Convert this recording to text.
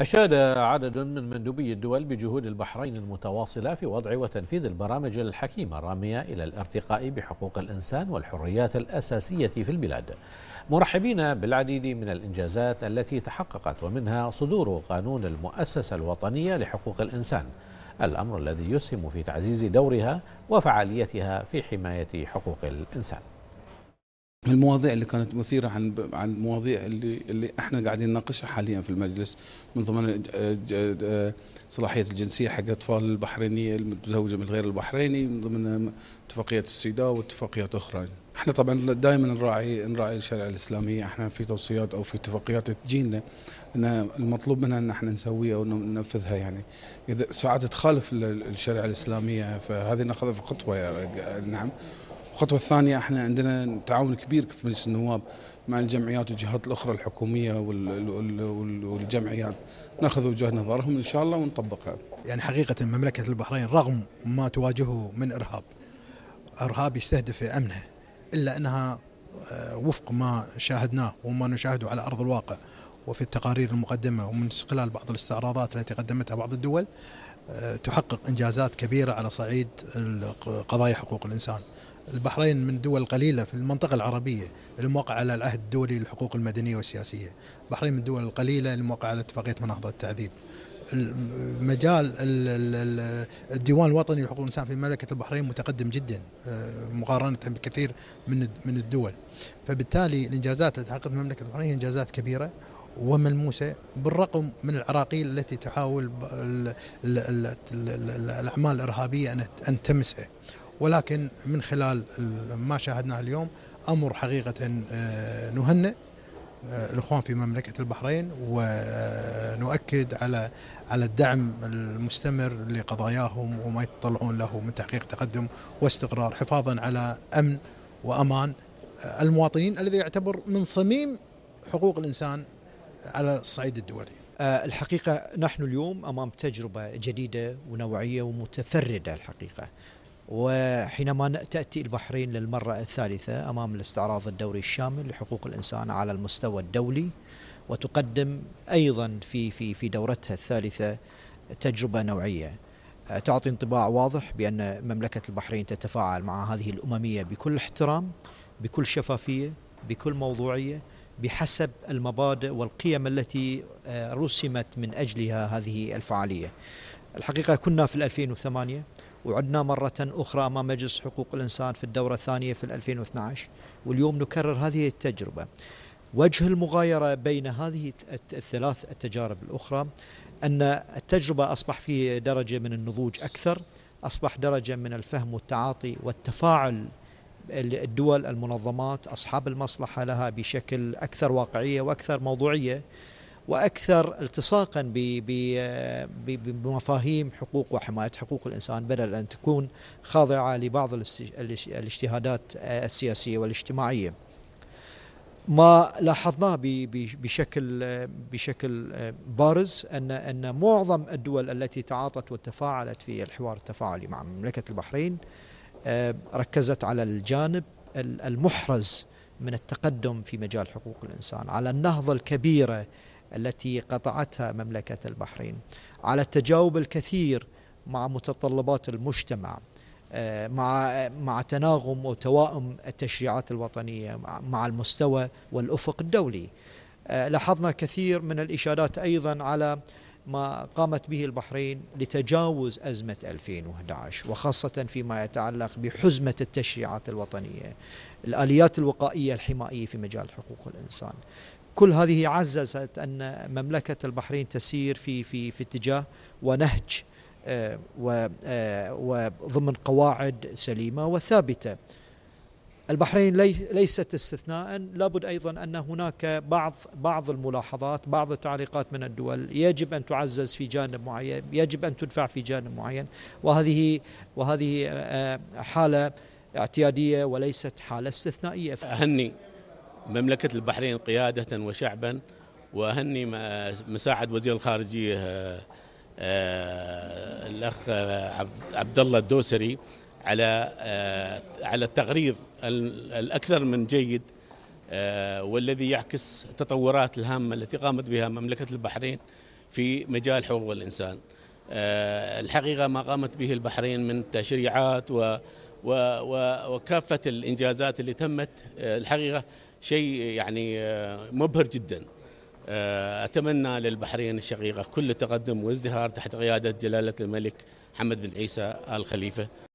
أشاد عدد من مندوبي الدول بجهود البحرين المتواصلة في وضع وتنفيذ البرامج الحكيمة الرامية إلى الارتقاء بحقوق الإنسان والحريات الأساسية في البلاد مرحبين بالعديد من الإنجازات التي تحققت ومنها صدور قانون المؤسسة الوطنية لحقوق الإنسان الأمر الذي يسهم في تعزيز دورها وفعاليتها في حماية حقوق الإنسان المواضيع اللي كانت مثيرة عن عن المواضيع اللي اللي احنا قاعدين نناقشها حاليا في المجلس من ضمن صلاحية الجنسية حق أطفال البحرينية المتزوجة من غير البحريني من ضمن اتفاقية السيدا واتفاقيات أخرى احنا طبعا دائما نراعي نراعي الشريعة الإسلامية احنا في توصيات أو في اتفاقيات تجينا أن المطلوب منا أن احنا نسويها وننفذها يعني إذا ساعات تخالف الشريعة الإسلامية فهذه ناخذها في خطوة يعني نعم الخطوه الثانيه احنا عندنا تعاون كبير في مجلس النواب مع الجمعيات والجهات الاخرى الحكوميه والجمعيات ناخذ وجهه نظرهم ان شاء الله ونطبقها. يعني حقيقه مملكه البحرين رغم ما تواجهه من ارهاب ارهاب يستهدف امنها الا انها آه، وفق ما شاهدناه وما نشاهده على ارض الواقع وفي التقارير المقدمه ومن خلال بعض الاستعراضات التي قدمتها بعض الدول آه، تحقق انجازات كبيره على صعيد قضايا حقوق الانسان. البحرين من الدول القليلة في المنطقة العربية الموقع على العهد الدولي للحقوق المدنية والسياسية البحرين من الدول القليلة الموقع على اتفاقية مناهضة التعذيب مجال الديوان الوطني لحقوق الانسان في مملكه البحرين متقدم جدا آه، مقارنه بكثير من من الدول فبالتالي الانجازات التي حققتها المملكه البحرين هي انجازات كبيره وملموسه بالرقم من العراقيل التي تحاول الاعمال الارهابيه ان تمسها ولكن من خلال ما شاهدناه اليوم امر حقيقه آه، نهنئ آه، الاخوان في مملكه البحرين ونؤكد على على الدعم المستمر لقضاياهم وما يتطلعون له من تحقيق تقدم واستقرار حفاظا على امن وامان آه، المواطنين الذي يعتبر من صميم حقوق الانسان على الصعيد الدولي. الحقيقه نحن اليوم امام تجربه جديده ونوعيه ومتفرده الحقيقه. وحينما تأتي البحرين للمرة الثالثة أمام الاستعراض الدوري الشامل لحقوق الإنسان على المستوى الدولي وتقدم أيضا في في في دورتها الثالثة تجربة نوعية تعطي انطباع واضح بأن مملكة البحرين تتفاعل مع هذه الأممية بكل احترام بكل شفافية بكل موضوعية بحسب المبادئ والقيم التي آه، رسمت من أجلها هذه الفعالية الحقيقة كنا في 2008 وعدنا مرة أخرى أمام مجلس حقوق الإنسان في الدورة الثانية في 2012 واليوم نكرر هذه التجربة وجه المغايرة بين هذه الثلاث التجارب الأخرى أن التجربة أصبح في درجة من النضوج أكثر أصبح درجة من الفهم والتعاطي والتفاعل الدول المنظمات أصحاب المصلحة لها بشكل أكثر واقعية وأكثر موضوعية واكثر التصاقا بمفاهيم حقوق وحمايه حقوق الانسان بدل ان تكون خاضعه لبعض الاجتهادات السياسيه والاجتماعيه. ما لاحظناه بشكل بشكل بارز ان ان معظم الدول التي تعاطت وتفاعلت في الحوار التفاعلي مع مملكه البحرين آه، ركزت على الجانب المحرز من التقدم في مجال حقوق الانسان على النهضه الكبيره التي قطعتها مملكة البحرين على التجاوب الكثير مع متطلبات المجتمع آه، مع مع تناغم وتوائم التشريعات الوطنيه مع المستوى والافق الدولي. آه، لاحظنا كثير من الاشارات ايضا على ما قامت به البحرين لتجاوز ازمه 2011 وخاصه فيما يتعلق بحزمه التشريعات الوطنيه، الاليات الوقائيه الحمائيه في مجال حقوق الانسان. كل هذه عززت ان مملكه البحرين تسير في في في اتجاه ونهج آه، آه، وضمن قواعد سليمه وثابته. البحرين ليست استثناء لابد ايضا ان هناك بعض بعض الملاحظات بعض التعليقات من الدول يجب ان تعزز في جانب معين يجب ان تدفع في جانب معين وهذه وهذه آه، حاله اعتياديه وليست حاله استثنائيه اهني مملكة البحرين قيادة وشعبا وأهني مساعد وزير الخارجية آه، آه، الأخ آه، عبد الله الدوسري على على التقرير الأكثر من جيد والذي يعكس التطورات الهامة التي قامت بها مملكة البحرين في مجال حقوق الإنسان الحقيقة ما قامت به البحرين من تشريعات وكافة الإنجازات اللي تمت آه، الحقيقة شيء يعني آه، مبهر جدا آه، أتمنى للبحرين الشقيقة كل تقدم وازدهار تحت قيادة جلالة الملك محمد بن عيسى آل خليفة